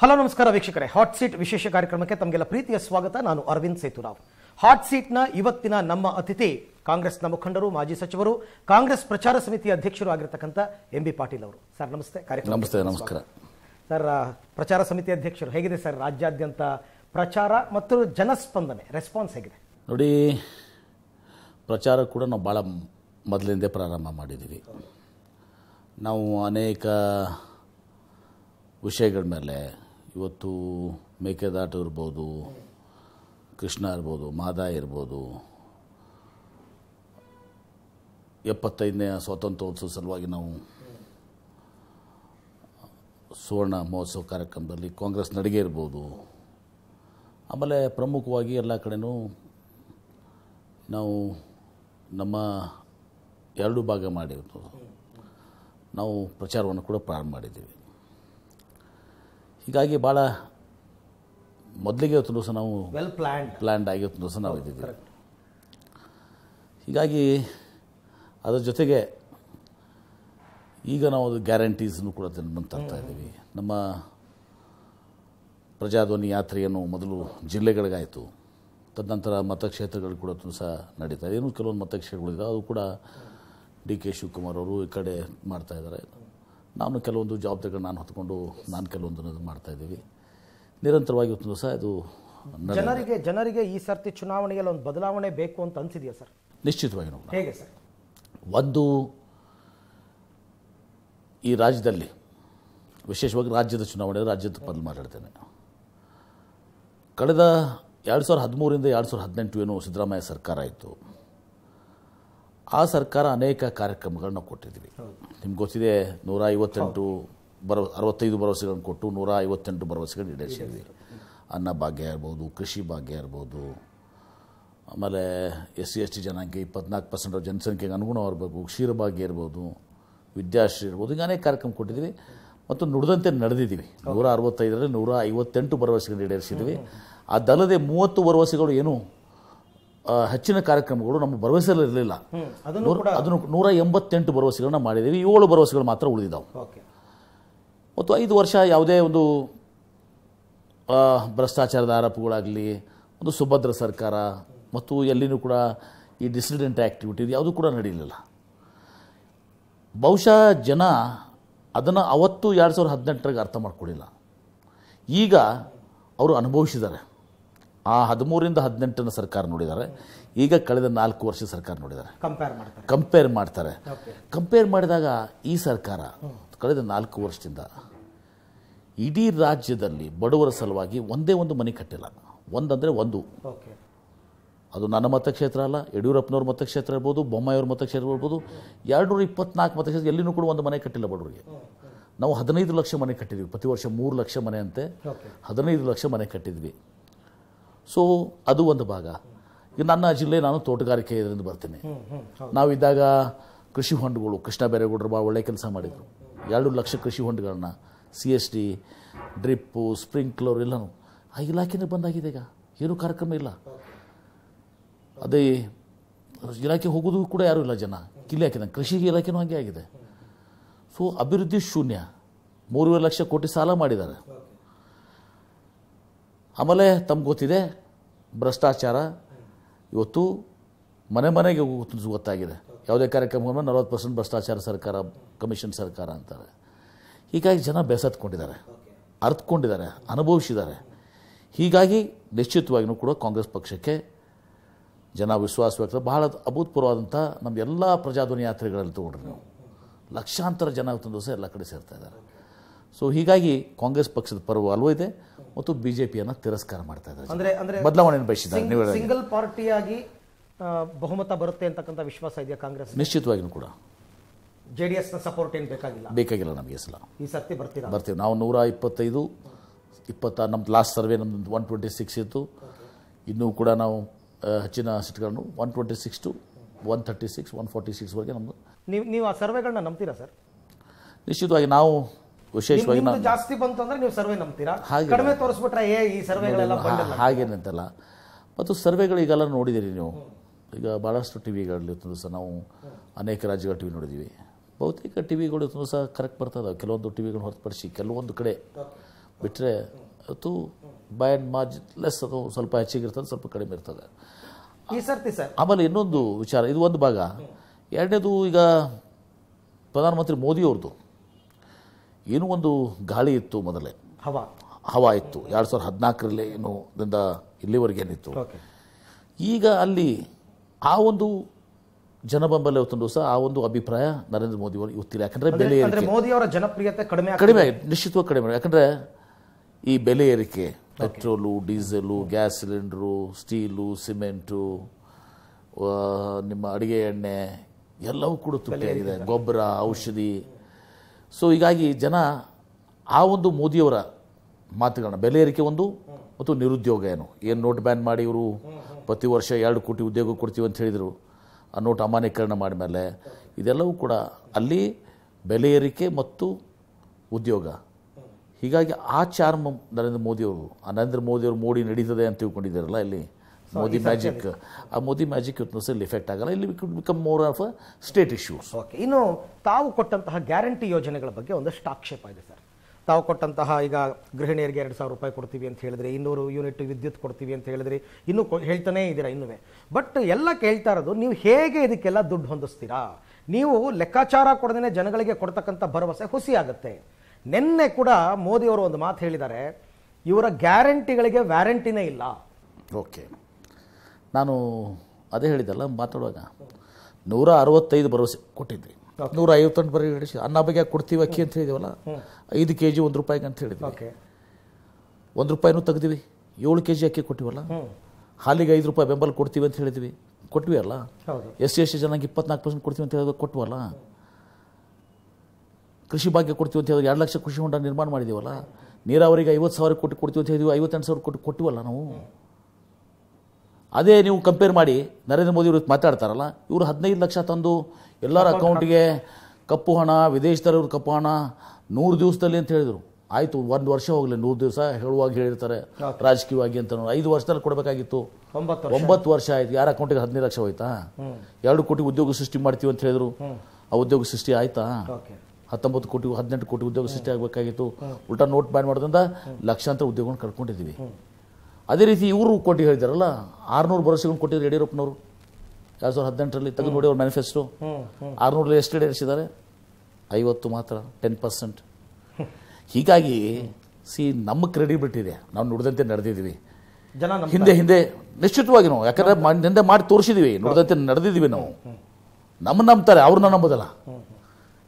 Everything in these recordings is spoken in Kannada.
ಹಲೋ ನಮಸ್ಕಾರ ವೀಕ್ಷಕರೇ ಹಾಟ್ ಸೀಟ್ ವಿಶೇಷ ಕಾರ್ಯಕ್ರಮಕ್ಕೆ ತಮಗೆಲ್ಲ ಪ್ರೀತಿಯ ಸ್ವಾಗತ ನಾನು ಅರವಿಂದ್ ಸೇತುರಾವ್ ಹಾಟ್ ಸೀಟ್ನ ಇವತ್ತಿನ ನಮ್ಮ ಅತಿಥಿ ಕಾಂಗ್ರೆಸ್ನ ಮುಖಂಡರು ಮಾಜಿ ಸಚಿವರು ಕಾಂಗ್ರೆಸ್ ಪ್ರಚಾರ ಸಮಿತಿ ಅಧ್ಯಕ್ಷರು ಆಗಿರತಕ್ಕಂಥ ಎಂ ಬಿ ಪಾಟೀಲ್ ಅವರು ಸರ್ ನಮಸ್ತೆ ಕಾರ್ಯಕ್ರಮ ನಮಸ್ತೆ ನಮಸ್ಕಾರ ಸರ್ ಪ್ರಚಾರ ಸಮಿತಿ ಅಧ್ಯಕ್ಷರು ಹೇಗಿದೆ ಸರ್ ರಾಜ್ಯಾದ್ಯಂತ ಪ್ರಚಾರ ಮತ್ತು ಜನಸ್ಪಂದನೆ ರೆಸ್ಪಾನ್ಸ್ ಹೇಗಿದೆ ನೋಡಿ ಪ್ರಚಾರ ಕೂಡ ನಾವು ಭಾಳ ಮೊದಲಿಂದೇ ಪ್ರಾರಂಭ ಮಾಡಿದ್ದೀವಿ ನಾವು ಅನೇಕ ವಿಷಯಗಳ ಮೇಲೆ ಇವತ್ತು ಮೇಕೆದಾಟು ಇರ್ಬೋದು ಕೃಷ್ಣ ಇರ್ಬೋದು ಮಾದಾ ಇರ್ಬೋದು ಎಪ್ಪತ್ತೈದನೇ ಸ್ವಾತಂತ್ರ್ಯೋತ್ಸವ ಸಲುವಾಗಿ ನಾವು ಸುವರ್ಣ ಮಹೋತ್ಸವ ಕಾರ್ಯಕ್ರಮದಲ್ಲಿ ಕಾಂಗ್ರೆಸ್ ನಡಿಗೆ ಇರ್ಬೋದು ಆಮೇಲೆ ಪ್ರಮುಖವಾಗಿ ಎಲ್ಲ ಕಡೆಯೂ ನಾವು ನಮ್ಮ ಎರಡು ಭಾಗ ಮಾಡಿರ್ಬೋದು ನಾವು ಪ್ರಚಾರವನ್ನು ಕೂಡ ಪ್ರಾರಂಭ ಮಾಡಿದ್ದೀವಿ ಹೀಗಾಗಿ ಭಾಳ ಮೊದಲಿಗೆ ಇವತ್ತು ದಿವಸ ನಾವು ವೆಲ್ ಪ್ಲ್ಯಾಂಡ್ ಪ್ಲ್ಯಾಂಡ್ ಆಗಿ ಇವತ್ತು ದಿವಸ ನಾವು ಇದ್ದೀವಿ ಹೀಗಾಗಿ ಅದರ ಜೊತೆಗೆ ಈಗ ನಾವು ಅದು ಗ್ಯಾರಂಟೀಸ್ನು ಕೂಡ ಬಂದು ಇದ್ದೀವಿ ನಮ್ಮ ಪ್ರಜಾಧ್ವನಿ ಯಾತ್ರೆಯನ್ನು ಮೊದಲು ಜಿಲ್ಲೆಗಳಿಗಾಯಿತು ತದನಂತರ ಮತಕ್ಷೇತ್ರಗಳು ಕೂಡ ಸಹ ನಡೀತಾ ಇದೆ ಇನ್ನು ಕೆಲವೊಂದು ಮತಕ್ಷೇತ್ರಗಳಿದೆ ಅದು ಕೂಡ ಡಿ ಕೆ ಶಿವಕುಮಾರ್ ಅವರು ಈ ಕಡೆ ಮಾಡ್ತಾ ಇದ್ದಾರೆ ನಾನು ಕೆಲವೊಂದು ಜವಾಬ್ದಾರಿಗಳನ್ನ ನಾನು ಹೊತ್ಕೊಂಡು ನಾನು ಕೆಲವೊಂದು ಮಾಡ್ತಾ ಇದ್ದೀವಿ ನಿರಂತರವಾಗಿ ಇವತ್ತು ಸಹ ಅದು ಜನರಿಗೆ ಜನರಿಗೆ ಈ ಸರ್ತಿ ಚುನಾವಣೆಯಲ್ಲಿ ಒಂದು ಬದಲಾವಣೆ ಬೇಕು ಅಂತ ಅನಿಸಿದೆಯಾ ಸರ್ ನಿಶ್ಚಿತವಾಗಿ ನೋಡಿ ಹೇಗೆ ಸರ್ ಒಂದು ಈ ರಾಜ್ಯದಲ್ಲಿ ವಿಶೇಷವಾಗಿ ರಾಜ್ಯದ ಚುನಾವಣೆ ರಾಜ್ಯದ ಬಂದು ಮಾತಾಡ್ತೇನೆ ಕಳೆದ ಎರಡು ಸಾವಿರದ ಹದಿಮೂರಿಂದ ಎರಡು ಸಾವಿರದ ಹದಿನೆಂಟು ಏನು ಸಿದ್ದರಾಮಯ್ಯ ಸರ್ಕಾರ ಇತ್ತು ಆ ಸರ್ಕಾರ ಅನೇಕ ಕಾರ್ಯಕ್ರಮಗಳನ್ನ ಕೊಟ್ಟಿದ್ವಿ ನಿಮ್ಗೆ ಗೊತ್ತಿದೆ ನೂರ ಐವತ್ತೆಂಟು ಬರ ಅರವತ್ತೈದು ಭರವಸೆಗಳನ್ನು ಕೊಟ್ಟು ನೂರ ಐವತ್ತೆಂಟು ಭರವಸೆಗಳನ್ನ ಈಡೇರಿಸಿದ್ವಿ ಅನ್ನ ಭಾಗ್ಯ ಇರ್ಬೋದು ಕೃಷಿ ಭಾಗ್ಯ ಇರ್ಬೋದು ಆಮೇಲೆ ಎಸ್ ಸಿ ಎಸ್ ಟಿ ಜನಾಂಗೆ ಇಪ್ಪತ್ನಾಲ್ಕು ಪರ್ಸೆಂಟ್ ಜನಸಂಖ್ಯೆಗೆ ಅನುಗುಣವಾಗಿರ್ಬೇಕು ಕ್ಷೀರಭಾಗ್ಯ ಇರ್ಬೋದು ವಿದ್ಯಾಶ್ರೀ ಇರ್ಬೋದು ಈಗ ಅನೇಕ ಕಾರ್ಯಕ್ರಮ ಕೊಟ್ಟಿದ್ವಿ ಮತ್ತು ನುಡಿದಂತೆ ನಡೆದಿದ್ದೀವಿ ನೂರ ಅರವತ್ತೈದರಲ್ಲಿ ನೂರ ಐವತ್ತೆಂಟು ಭರವಸೆಗಳನ್ನ ಈಡೇರಿಸಿದ್ವಿ ಅದಲ್ಲದೆ ಮೂವತ್ತು ಭರವಸೆಗಳು ಏನು ಹೆಚ್ಚಿನ ಕಾರ್ಯಕ್ರಮಗಳು ನಮ್ಮ ಭರವಸೆಯಲ್ಲಿ ಇರಲಿಲ್ಲ ಅದನ್ನು ನೂರ ಎಂಬತ್ತೆಂಟು ಭರವಸೆಗಳನ್ನ ಮಾಡಿದ್ದೀವಿ ಏಳು ಭರವಸೆಗಳು ಮಾತ್ರ ಉಳಿದಿದ್ದಾವೆ ಮತ್ತು ಐದು ವರ್ಷ ಯಾವುದೇ ಒಂದು ಭ್ರಷ್ಟಾಚಾರದ ಆರೋಪಗಳಾಗಲಿ ಒಂದು ಸುಭದ್ರ ಸರ್ಕಾರ ಮತ್ತು ಎಲ್ಲಿನೂ ಕೂಡ ಈ ಡಿಸಿಡೆಂಟ್ ಆ್ಯಕ್ಟಿವಿಟಿ ಯಾವುದು ಕೂಡ ನಡೀಲಿಲ್ಲ ಬಹುಶಃ ಜನ ಅದನ್ನು ಅವತ್ತು ಎರಡು ಸಾವಿರದ ಹದಿನೆಂಟರಾಗ ಅರ್ಥ ಮಾಡ್ಕೊಳ್ಳಿಲ್ಲ ಈಗ ಅವರು ಅನುಭವಿಸಿದ್ದಾರೆ ಆ ಹದಿಮೂರಿಂದ ಹದಿನೆಂಟನ ಸರ್ಕಾರ ನೋಡಿದ್ದಾರೆ ಈಗ ಕಳೆದ ನಾಲ್ಕು ವರ್ಷ ಸರ್ಕಾರ ನೋಡಿದ್ದಾರೆ ಕಂಪೇರ್ ಮಾಡ್ತಾರೆ ಕಂಪೇರ್ ಮಾಡ್ತಾರೆ ಕಂಪೇರ್ ಮಾಡಿದಾಗ ಈ ಸರ್ಕಾರ ಕಳೆದ ನಾಲ್ಕು ವರ್ಷದಿಂದ ಇಡೀ ರಾಜ್ಯದಲ್ಲಿ ಬಡವರ ಸಲುವಾಗಿ ಒಂದೇ ಒಂದು ಮನೆ ಕಟ್ಟಿಲ್ಲ ಒಂದಂದರೆ ಒಂದು ಅದು ನನ್ನ ಮತಕ್ಷೇತ್ರ ಅಲ್ಲ ಯಡಿಯೂರಪ್ಪನವ್ರ ಮತಕ್ಷೇತ್ರ ಇರ್ಬೋದು ಬೊಮ್ಮಾಯಿಯವ್ರ ಮತಕ್ಷೇತ್ರ ಇರ್ಬೋದು ಎರಡು ನೂರ ಇಪ್ಪತ್ನಾಲ್ಕು ಮತಕ್ಷೇತ್ರ ಎಲ್ಲಿನೂ ಕೂಡ ಒಂದು ಮನೆ ಕಟ್ಟಿಲ್ಲ ಬಡವರಿಗೆ ನಾವು ಹದಿನೈದು ಲಕ್ಷ ಮನೆ ಕಟ್ಟಿದ್ವಿ ಪ್ರತಿ ವರ್ಷ ಮೂರು ಲಕ್ಷ ಮನೆ ಅಂತೆ ಹದಿನೈದು ಲಕ್ಷ ಮನೆ ಕಟ್ಟಿದ್ವಿ ಸೊ ಅದು ಒಂದು ಭಾಗ ಈಗ ನನ್ನ ಜಿಲ್ಲೆ ನಾನು ತೋಟಗಾರಿಕೆ ಇದರಿಂದ ಬರ್ತೀನಿ ನಾವಿದ್ದಾಗ ಕೃಷಿ ಹೊಂಡಗಳು ಕೃಷ್ಣ ಬೇರೆಗೌಡರು ಭಾಳ ಒಳ್ಳೆ ಕೆಲಸ ಮಾಡಿದರು ಎರಡು ಲಕ್ಷ ಕೃಷಿ ಹೊಂಡಗಳನ್ನ C S T drip sprinkler ಎಲ್ಲನೂ ಆ ಇಲಾಖೆನೇ ಬಂದಾಗಿದೆ ಈಗ ಏನೂ ಕಾರ್ಯಕ್ರಮ ಇಲ್ಲ ಅದೇ ಇಲಾಖೆ ಹೋಗೋದು ಕೂಡ ಯಾರೂ ಇಲ್ಲ ಜನ ಕಿಲ್ಲಿ ಹಾಕಿದ ಕೃಷಿ ಇಲಾಖೆನೂ ಹಾಗೆ ಆಗಿದೆ ಸೊ ಅಭಿವೃದ್ಧಿ ಶೂನ್ಯ ಮೂರುವರೆ ಲಕ್ಷ ಕೋಟಿ ಸಾಲ ಮಾಡಿದ್ದಾರೆ ಆಮೇಲೆ ತಮ್ಗೆ ಗೊತ್ತಿದೆ ಭ್ರಷ್ಟಾಚಾರ ಇವತ್ತು ಮನೆ ಮನೆಗೆ ಗೊತ್ತಾಗಿದೆ ಯಾವುದೇ ಕಾರ್ಯಕ್ರಮ ನಲವತ್ತು ಪರ್ಸೆಂಟ್ ಭ್ರಷ್ಟಾಚಾರ ಸರ್ಕಾರ ಕಮಿಷನ್ ಸರ್ಕಾರ ಅಂತಾರೆ ಹೀಗಾಗಿ ಜನ ಬೆಸತ್ಕೊಂಡಿದ್ದಾರೆ ಅರ್ತ್ಕೊಂಡಿದ್ದಾರೆ ಅನುಭವಿಸಿದ್ದಾರೆ ಹೀಗಾಗಿ ನಿಶ್ಚಿತವಾಗಿಯೂ ಕೂಡ ಕಾಂಗ್ರೆಸ್ ಪಕ್ಷಕ್ಕೆ ಜನ ವಿಶ್ವಾಸ ವ್ಯಕ್ತ ಬಹಳ ಅಭೂತಪೂರ್ವವಾದಂಥ ನಮ್ಮ ಎಲ್ಲ ಪ್ರಜಾಧ್ವನಿ ಯಾತ್ರೆಗಳಲ್ಲಿ ತೊಗೊಂಡ್ರಿ ನೀವು ಲಕ್ಷಾಂತರ ಜನ ತಂದು ದಿವಸ ಎಲ್ಲ ಕಡೆ ಸೇರ್ತಾ ಇದ್ದಾರೆ ಸೊ ಹೀಗಾಗಿ ಕಾಂಗ್ರೆಸ್ ಪಕ್ಷದ ಪರವು ಅಲ್ವೂ ಇದೆ ಮತ್ತು ಬಿಜೆಪಿಯನ್ನು ತಿರಸ್ಕಾರ ಮಾಡ್ತಾ ಇದ್ದಾರೆ ಅಂದರೆ ಅಂದರೆ ಬದಲಾವಣೆಯನ್ನು ಬಯಸಿದ್ದಾರೆ ಸಿಂಗಲ್ ಪಾರ್ಟಿಯಾಗಿ ಬಹುಮತ ಬರುತ್ತೆ ಅಂತಕ್ಕಂಥ ವಿಶ್ವಾಸ ಇದೆಯಾ ಕಾಂಗ್ರೆಸ್ ನಿಶ್ಚಿತವಾಗಿಯೂ ಕೂಡ ಜೆ ಡಿ ಎಸ್ನ ಸಪೋರ್ಟ್ ಏನು ಬೇಕಾಗಿಲ್ಲ ಬೇಕಾಗಿಲ್ಲ ನಮಗೆ ಸಲ ಈ ಸತ್ಯ ಬರ್ತೀರಾ ಬರ್ತೀವಿ ನಾವು ನೂರ ಇಪ್ಪತ್ತೈದು ಇಪ್ಪತ್ತ ನಮ್ದು ಲಾಸ್ಟ್ ಸರ್ವೆ ನಮ್ಮದು ಒನ್ ಟ್ವೆಂಟಿ ಸಿಕ್ಸ್ ಇತ್ತು ಇನ್ನೂ ಕೂಡ ನಾವು ಹೆಚ್ಚಿನ ಸೀಟ್ಗಳನ್ನು one twenty six to one thirty six one forty ಸಿಕ್ಸ್ವರೆಗೆ ನಮ್ಮದು ನೀವು ನೀವು ಆ ಸರ್ವೆಗಳನ್ನ ನಂಬ್ತೀರಾ ಸರ್ ನಿಶ್ಚಿತವಾಗಿ ನಾವು ವಿಶೇಷವಾಗಿ ಜಾಸ್ತಿ ಬಂತು ಅಂದ್ರೆ ನೀವು ಸರ್ವೆ ನಂಬ್ತೀರಾ ಕಡಿಮೆ ತೋರಿಸ್ಬಿಟ್ರೆ ಈ ಸರ್ವೆಗಳೆಲ್ಲ ಹಾಗೇನಂತಲ್ಲ ಮತ್ತು ಸರ್ವೆಗಳು ಈಗೆಲ್ಲ ನೋಡಿದ್ದೀರಿ ನೀವು ಈಗ ಭಾಳಷ್ಟು ಟಿ ವಿಗಳಲ್ಲಿ ಸಹ ನಾವು ಅನೇಕ ರಾಜ್ಯಗಳ ಟಿವಿ ವಿ ನೋಡಿದ್ದೀವಿ ಬಹುತೇಕ ಟಿವಿಗಳು ವಿಗಳು ಸಹ ಕರೆಕ್ಟ್ ಬರ್ತಾ ಕೆಲವೊಂದು ಟಿ ಹೊರತಪಡಿಸಿ ಹೊರತುಪಡಿಸಿ ಕೆಲವೊಂದು ಕಡೆ ಬಿಟ್ಟರೆ ಅದು ಬೈ ಆ್ಯಂಡ್ ಮಾರ್ಜ್ ಲೆಸ್ ಅದು ಸ್ವಲ್ಪ ಹೆಚ್ಚಿಗಿರ್ತದೆ ಸ್ವಲ್ಪ ಕಡಿಮೆ ಇರ್ತದೆ ಸರ್ತಿ ಸರ್ ಆಮೇಲೆ ಇನ್ನೊಂದು ವಿಚಾರ ಇದು ಒಂದು ಭಾಗ ಎರಡನೇದು ಈಗ ಪ್ರಧಾನಮಂತ್ರಿ ಮೋದಿಯವ್ರದ್ದು ಏನೋ ಒಂದು ಗಾಳಿ ಇತ್ತು ಮೊದಲೇ ಹವಾ ಹವಾ ಇತ್ತು ಎರಡು ಸಾವಿರದ ಹದಿನಾಲ್ಕರಲ್ಲಿ ಏನು ಇದರಿಂದ ಇಲ್ಲಿವರೆಗೆ ಏನಿತ್ತು ಈಗ ಅಲ್ಲಿ ಆ ಒಂದು ಜನ ಬೆಂಬಲ ಸಹ ಆ ಒಂದು ಅಭಿಪ್ರಾಯ ನರೇಂದ್ರ ಮೋದಿ ಅವರು ಇವತ್ತಿಲ್ಲ ಯಾಕಂದ್ರೆ ಬೆಲೆ ಮೋದಿ ಅವರ ಜನಪ್ರಿಯತೆ ಕಡಿಮೆ ಕಡಿಮೆ ನಿಶ್ಚಿತವಾಗಿ ಕಡಿಮೆ ಯಾಕಂದ್ರೆ ಈ ಬೆಲೆ ಏರಿಕೆ petrol diesel gas cylinder steel cement ನಿಮ್ಮ ಅಡುಗೆ ಎಣ್ಣೆ ಎಲ್ಲವೂ ಕೂಡ ತುಂಬ ಗೊಬ್ಬರ ಔಷಧಿ ಸೊ ಹೀಗಾಗಿ ಜನ ಆ ಒಂದು ಮೋದಿಯವರ ಮಾತುಗಳನ್ನ ಬೆಲೆ ಏರಿಕೆ ಒಂದು ಮತ್ತು ನಿರುದ್ಯೋಗ ಏನು ಏನು ನೋಟ್ ಬ್ಯಾನ್ ಮಾಡಿ ಇವರು ಪ್ರತಿ ವರ್ಷ ಎರಡು ಕೋಟಿ ಉದ್ಯೋಗ ಕೊಡ್ತೀವಿ ಅಂತ ಹೇಳಿದರು ಆ ನೋಟ್ ಅಮಾನ್ಯೀಕರಣ ಮಾಡಿದ ಇದೆಲ್ಲವೂ ಕೂಡ ಅಲ್ಲಿ ಬೆಲೆ ಏರಿಕೆ ಮತ್ತು ಉದ್ಯೋಗ ಹೀಗಾಗಿ ಆ ಚಾರ್ಮ್ ನರೇಂದ್ರ ಮೋದಿಯವರು ಆ ನರೇಂದ್ರ ಮೋದಿಯವರು ಮೋಡಿ ನಡೀತದೆ ಅಂತ ತಿಳ್ಕೊಂಡಿದ್ದಾರಲ್ಲ ಇಲ್ಲಿ ಮೋದಿ ಮ್ಯಾಜಿಕ್ ಆ ಮೋದಿ ಮ್ಯಾಜಿಕ್ ಇವತ್ತು ಎಫೆಕ್ಟ್ ಆಗಲ್ಲ ಇಲ್ಲಿ become more of state issues okay ಇನ್ನು ತಾವು ಕೊಟ್ಟಂತಹ ಗ್ಯಾರಂಟಿ ಯೋಜನೆಗಳ ಬಗ್ಗೆ ಒಂದಷ್ಟು ಆಕ್ಷೇಪ ಇದೆ ಸರ್ ತಾವು ಕೊಟ್ಟಂತಹ ಈಗ ಗೃಹಿಣಿಯರಿಗೆ ಎರಡು ಸಾವಿರ ರೂಪಾಯಿ ಕೊಡ್ತೀವಿ ಅಂತ ಹೇಳಿದ್ರೆ ಇನ್ನೂರು ಯೂನಿಟ್ ವಿದ್ಯುತ್ ಕೊಡ್ತೀವಿ ಅಂತ ಹೇಳಿದ್ರೆ ಇನ್ನೂ ಹೇಳ್ತಾನೇ ಇದ್ದೀರಾ ಇನ್ನುವೇ ಬಟ್ ಎಲ್ಲ ಕೇಳ್ತಾ ಇರೋದು ನೀವು ಹೇಗೆ ಇದಕ್ಕೆಲ್ಲ ದುಡ್ಡು ಹೊಂದಿಸ್ತೀರಾ ನೀವು ಲೆಕ್ಕಾಚಾರ ಕೊಡದೇ ಜನಗಳಿಗೆ ಕೊಡ್ತಕ್ಕಂಥ ಭರವಸೆ ಹುಸಿ ಆಗುತ್ತೆ ನಿನ್ನೆ ಕೂಡ ಮೋದಿಯವರು ಒಂದು ಮಾತು ಹೇಳಿದ್ದಾರೆ ಇವರ ಗ್ಯಾರಂಟಿಗಳಿಗೆ ವ್ಯಾರಂಟಿನೇ ಇಲ್ಲ ಓಕೆ ನಾನು ಅದೇ ಹೇಳಿದ್ದಲ್ಲ ಮಾತಾಡುವಾಗ ನೂರ ಅರವತ್ತೈದು ಭರವಸೆ ಕೊಟ್ಟಿದ್ರಿ ನೂರ ಐವತ್ತೆಂಟು ಬರೀ ಹಿಡಿಸಿ ಅನ್ನ ಬಗ್ಗೆ ಕೊಡ್ತೀವಿ ಅಕ್ಕಿ ಅಂತ ಹೇಳಿದೀವಲ್ಲ ಐದು ಕೆ ಜಿ ಒಂದು ರೂಪಾಯಿಗೆ ಅಂತ ಹೇಳಿದ್ವಿ ಒಂದು ರೂಪಾಯಿನೂ ತೆಗ್ದೀವಿ ಏಳು ಕೆ ಜಿ ಅಕ್ಕಿ ಕೊಟ್ಟಿವಲ್ಲ ಹಾಲಿಗೆ ಐದು ರೂಪಾಯಿ ಬೆಂಬಲ ಕೊಡ್ತೀವಿ ಅಂತ ಹೇಳಿದ್ವಿ ಕೊಟ್ವಿ ಅಲ್ಲ ಎಸ್ ಸಿ ಎಸ್ ಸಿ ಇಪ್ಪತ್ನಾಲ್ಕು ಪರ್ಸೆಂಟ್ ಕೊಡ್ತೀವಿ ಅಂತ ಹೇಳಿದಾಗ ಕೊಟ್ವಲ್ಲ ಕೃಷಿ ಭಾಗ್ಯ ಕೊಡ್ತೀವಿ ಅಂತ ಹೇಳಿದ್ರೆ ಎರಡು ಲಕ್ಷ ಕೃಷಿ ಹೊಂಡ ನಿರ್ಮಾಣ ಮಾಡಿದೀವಲ್ಲ ನೀರಾವರಿಗೆ ಐವತ್ತು ಸಾವಿರ ಕೋಟಿ ಕೊಡ್ತೀವಿ ಅಂತ ಹೇಳಿದ್ವಿ ಐವತ್ತೆಂಟು ಸಾವಿರ ಕೋಟಿ ಕೊಟ್ಟಿವಲ್ಲ ನಾವು ಅದೇ ನೀವು ಕಂಪೇರ್ ಮಾಡಿ ನರೇಂದ್ರ ಮೋದಿ ಇವ್ರಿಗೆ ಮಾತಾಡ್ತಾರಲ್ಲ ಇವರು ಹದಿನೈದು ಲಕ್ಷ ತಂದು ಎಲ್ಲರ ಅಕೌಂಟ್ಗೆ ಕಪ್ಪು ಹಣ ವಿದೇಶದವ್ರ ಕಪ್ಪು ಹಣ ನೂರು ದಿವಸದಲ್ಲಿ ಅಂತ ಹೇಳಿದರು ಆಯಿತು ಒಂದು ವರ್ಷ ಹೋಗಲಿ ನೂರು ದಿವಸ ಹೇಳುವಾಗ ಹೇಳಿರ್ತಾರೆ ರಾಜಕೀಯವಾಗಿ ಅಂತ ಐದು ವರ್ಷದಲ್ಲಿ ಕೊಡಬೇಕಾಗಿತ್ತು ಒಂಬತ್ತು ವರ್ಷ ಆಯಿತು ಯಾರ ಅಕೌಂಟಿಗೆ ಹದಿನೈದು ಲಕ್ಷ ಹೋಯ್ತಾ ಎರಡು ಕೋಟಿ ಉದ್ಯೋಗ ಸೃಷ್ಟಿ ಮಾಡ್ತೀವಿ ಅಂತ ಹೇಳಿದ್ರು ಆ ಉದ್ಯೋಗ ಸೃಷ್ಟಿ ಆಯ್ತಾ ಹತ್ತೊಂಬತ್ತು ಕೋಟಿ ಹದಿನೆಂಟು ಕೋಟಿ ಉದ್ಯೋಗ ಸೃಷ್ಟಿ ಆಗಬೇಕಾಗಿತ್ತು ಉಲ್ಟಾ ನೋಟ್ ಬ್ಯಾನ್ ಮಾಡೋದ್ರಿಂದ ಲಕ್ಷಾಂತರ ಉದ್ಯೋಗವನ್ನು ಕಳ್ಕೊಂಡಿದ್ದೀವಿ ಅದೇ ರೀತಿ ಇವರು ಕೊಟ್ಟು ಹೇಳಿದಾರಲ್ಲ ಆರ್ನೂರು ಭರವಸೆಗಳನ್ನು ಕೊಟ್ಟಿದ್ರು ಯಡಿಯೂರಪ್ಪನವರು ಎರಡು ಸಾವಿರದ ಹದಿನೆಂಟರಲ್ಲಿ ತೆಗೆದು ನೋಡಿ ಅವ್ರ ಮ್ಯಾನಿಫೆಸ್ಟೋ ಆರುನೂರಲ್ಲಿ ಎಷ್ಟು ಎಡೆಸಿದ್ದಾರೆ ಐವತ್ತು ಮಾತ್ರ ಟೆನ್ ಪರ್ಸೆಂಟ್ ಹೀಗಾಗಿ ಸಿ ನಮ್ಮ ಕ್ರೆಡಿಬಿಲಿಟಿ ಇದೆ ನಾವು ನುಡಿದಂತೆ ನಡೆದಿದ್ದೀವಿ ಹಿಂದೆ ಹಿಂದೆ ನಿಶ್ಚಿತವಾಗಿ ನಾವು ಯಾಕಂದ್ರೆ ಹಿಂದೆ ಮಾಡಿ ತೋರಿಸಿದ್ದೀವಿ ನುಡಿದಂತೆ ನಡೆದಿದ್ದೀವಿ ನಾವು ನಮ್ಮ ನಂಬ್ತಾರೆ ಅವ್ರನ್ನ ನಂಬೋದಲ್ಲ